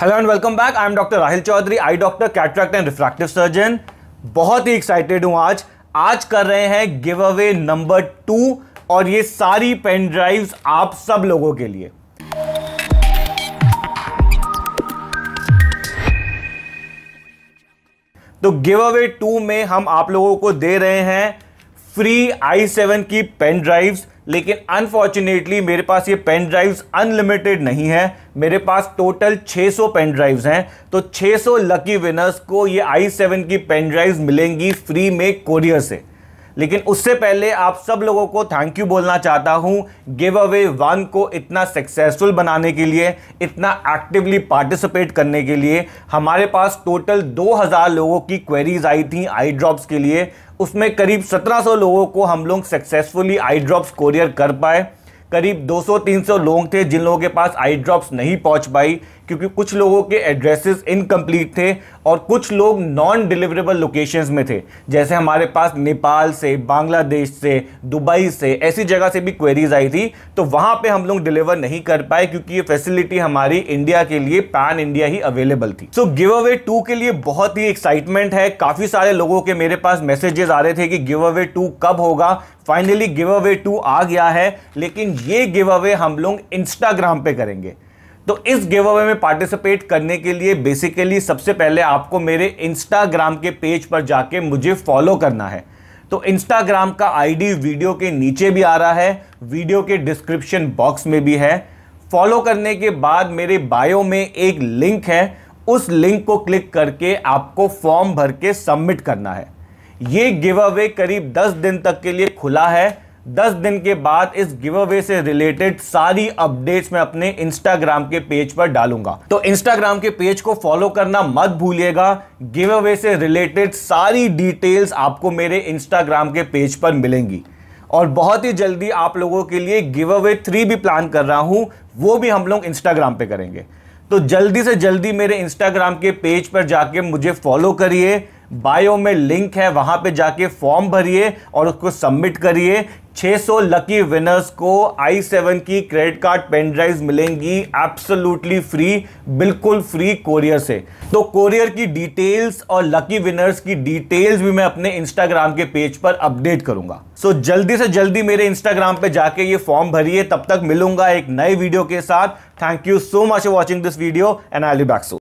hello and welcome back I am doctor Rahil Chaudhary eye doctor cataract and refractive surgeon बहुत ही excited हूं आज आज कर रहे हैं गिव अवे नंबर टू और ये सारी पेन ड्राइव्स आप सब लोगों के लिए तो गिव अवे टू में हम आप लोगों को दे रहे हैं फ्री आई सेवन की पेन ड्राइव्स लेकिन अनफॉर्चुनेटली मेरे पास ये पेन ड्राइव्स अनलिमिटेड नहीं है मेरे पास टोटल 600 पेन ड्राइव्स हैं तो 600 लकी विनर्स को ये आई सेवन की पेन ड्राइव्स मिलेंगी फ्री में कोरियर से लेकिन उससे पहले आप सब लोगों को थैंक यू बोलना चाहता हूं गिव अवे वन को इतना सक्सेसफुल बनाने के लिए इतना एक्टिवली पार्टिसिपेट करने के लिए हमारे पास टोटल 2000 लोगों की क्वेरीज आई थी आई ड्रॉप्स के लिए उसमें करीब 1700 लोगों को हम लोग सक्सेसफुली आई ड्रॉप्स कोरियर कर पाए करीब 200-300 लोग थे जिन लोगों के पास आई ड्रॉप्स नहीं पहुंच पाई क्योंकि कुछ लोगों के एड्रेसेस इनकम्प्लीट थे और कुछ लोग नॉन डिलीवरेबल लोकेशंस में थे जैसे हमारे पास नेपाल से बांग्लादेश से दुबई से ऐसी जगह से भी क्वेरीज आई थी तो वहाँ पे हम लोग डिलीवर नहीं कर पाए क्योंकि ये फैसिलिटी हमारी इंडिया के लिए पैन इंडिया ही अवेलेबल थी सो गिव अवे टू के लिए बहुत ही एक्साइटमेंट है काफ़ी सारे लोगों के मेरे पास मैसेजेस आ रहे थे कि गिव अवे टू कब होगा फाइनली गिव अवे टू आ गया है लेकिन ये गिव अवे हम लोग इंस्टाग्राम पे करेंगे तो इस गिव अवे में पार्टिसिपेट करने के लिए बेसिकली सबसे पहले आपको मेरे इंस्टाग्राम के पेज पर जाके मुझे फॉलो करना है तो इंस्टाग्राम का आईडी वीडियो के नीचे भी आ रहा है वीडियो के डिस्क्रिप्शन बॉक्स में भी है फॉलो करने के बाद मेरे बायो में एक लिंक है उस लिंक को क्लिक करके आपको फॉर्म भर के सबमिट करना है ये गिव अवे करीब 10 दिन तक के लिए खुला है 10 दिन के बाद इस गिव अवे से रिलेटेड सारी अपडेट्स मैं अपने इंस्टाग्राम के पेज पर डालूंगा तो इंस्टाग्राम के पेज को फॉलो करना मत भूलिएगा गिव अवे से रिलेटेड सारी डिटेल्स आपको मेरे इंस्टाग्राम के पेज पर मिलेंगी और बहुत ही जल्दी आप लोगों के लिए गिव अवे थ्री भी प्लान कर रहा हूं वो भी हम लोग इंस्टाग्राम पे करेंगे तो जल्दी से जल्दी मेरे इंस्टाग्राम के पेज पर जाके मुझे फॉलो करिए बायो में लिंक है वहां पे जाके फॉर्म भरिए और उसको सबमिट करिए 600 लकी विनर्स को आई सेवन की क्रेडिट कार्ड पेन ड्राइव मिलेंगी एब्सोल्युटली फ्री बिल्कुल फ्री कोरियर से तो कोरियर की डिटेल्स और लकी विनर्स की डिटेल्स भी मैं अपने इंस्टाग्राम के पेज पर अपडेट करूंगा सो so, जल्दी से जल्दी मेरे इंस्टाग्राम पे जाके ये फॉर्म भरिए तब तक मिलूंगा एक नए वीडियो के साथ thank you so much for watching this video and I back so